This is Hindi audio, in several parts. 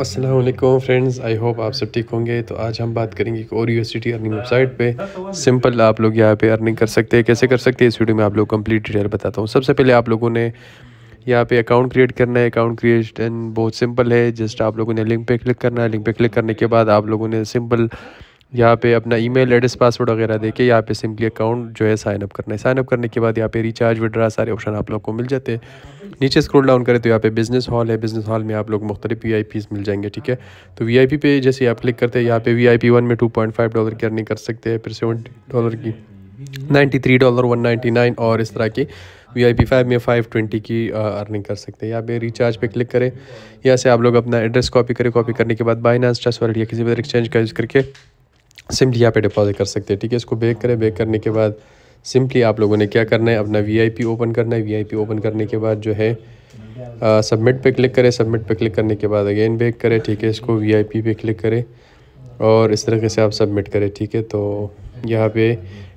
असलम फ्रेंड्स आई होप आप सब ठीक होंगे तो आज हम बात करेंगे एक और यूनिवर्सिटी अर्निंग वेबसाइट पे सिंपल आप लोग यहाँ पे अर्निंग कर सकते हैं कैसे कर सकते हैं इस वीडियो में आप लोग कंप्लीट डिटेल बताता हूँ सबसे पहले आप लोगों ने यहाँ पे अकाउंट क्रिएट करना है अकाउंट क्रिएशन बहुत सिंपल है जस्ट आप लोगों ने लिंक पे क्लिक करना है लिंक पे क्लिक करने के बाद आप लोगों ने सिंपल यहाँ पे अपना ईमेल एड्रेस पासवर्ड वगैरह देके यहाँ पे सिंपली अकाउंट जो है साइन अप करना है साइन अप करने के बाद यहाँ पे रिचार्ज विड्रा सारे ऑप्शन आप लोग को मिल जाते हैं नीचे स्क्रोल डाउन करें तो यहाँ पे बिजनेस हॉल है बिजनेस हॉल में आप लोग मुख्तलिफ वी आई पीज़ मिल जाएंगे ठीक है तो वी आई पी पे जैसे आप क्लिक करते हैं यहाँ पे वी आई पी वन में टू पॉइंट फाइव डॉलर की अर्निंग कर सकते हैं फिर सेवेंटी डॉलर की ninety three dollar one ninety nine और इस तरह की वी आई पी फाइव में फाइव ट्वेंटी की अर्निंग कर सकते हैं यहाँ पे रिचार्ज पे क्लिक करें यहाँ से आप लोग अपना एड्रेस कॉपी करें कॉपी करने के बाद बाइनास ट्रस्ट वॉलेट या किसी भी एक्सचेंज का यूज़ करके सिम्पली यहाँ पे डिपॉजिट कर सकते हैं ठीक है इसको बेक करें बेक करने के बाद सिंपली आप लोगों ने क्या करना है अपना वीआईपी ओपन करना है वीआईपी ओपन करने के बाद जो है सबमिट पे क्लिक करें सबमिट पे क्लिक करने के बाद अगेन बेक करें ठीक है इसको वीआईपी पे क्लिक करें और इस तरीके से आप सबमिट करें ठीक है तो यहाँ पे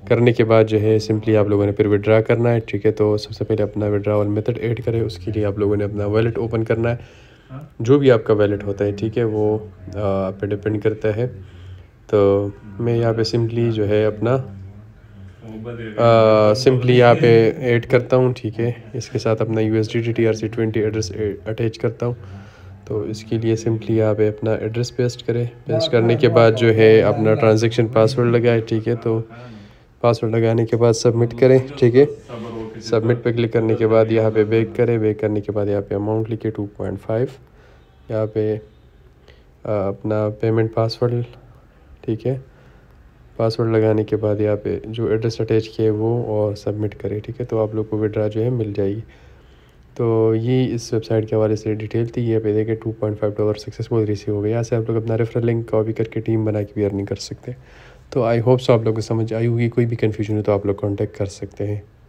करने के बाद जो है सिंपली आप लोगों ने फिर विड्रा करना है ठीक है तो सबसे पहले अपना विड्रावल मेथड ऐड करें उसके लिए आप लोगों ने अपना वैलेट ओपन करना है जो भी आपका वैलेट होता है ठीक है वो आप पे डिपेंड करता है तो मैं यहाँ पे सिंपली जो है अपना सिंपली यहाँ पे ऐड करता हूँ ठीक है इसके साथ अपना U S D T T R C twenty address attach करता हूँ तो इसके लिए सिंपली यहाँ पे अपना एड्रेस पेस्ट करें पेस्ट करने के बाद जो है अपना ट्रांजेक्शन पासवर्ड लगाए ठीक है तो पासवर्ड लगाने के बाद सबमिट करें ठीक है सबमिट पे क्लिक करने के बाद यहाँ पे बेक करें बैक करने के बाद यहाँ पे अमाउंट लिखे टू पॉइंट फाइव यहाँ पे अपना पेमेंट पासवर्ड ठीक है पासवर्ड लगाने के बाद यहाँ पे जो एड्रेस अटैच किए वो और सबमिट करें ठीक है तो आप लोग को विड्रा जो है मिल जाएगी तो ये इस वेबसाइट के हवाले से डिटेल थी ये पे देखिए two point five dollar successful receive हो गया यहाँ से आप लोग अपना रेफरल लिंक कॉपी करके टीम बना के भी अर्निंग कर सकते हैं तो आई होप सो आप लोग को समझ आई होगी कोई भी कन्फ्यूजन हो तो आप लोग कॉन्टैक्ट कर सकते हैं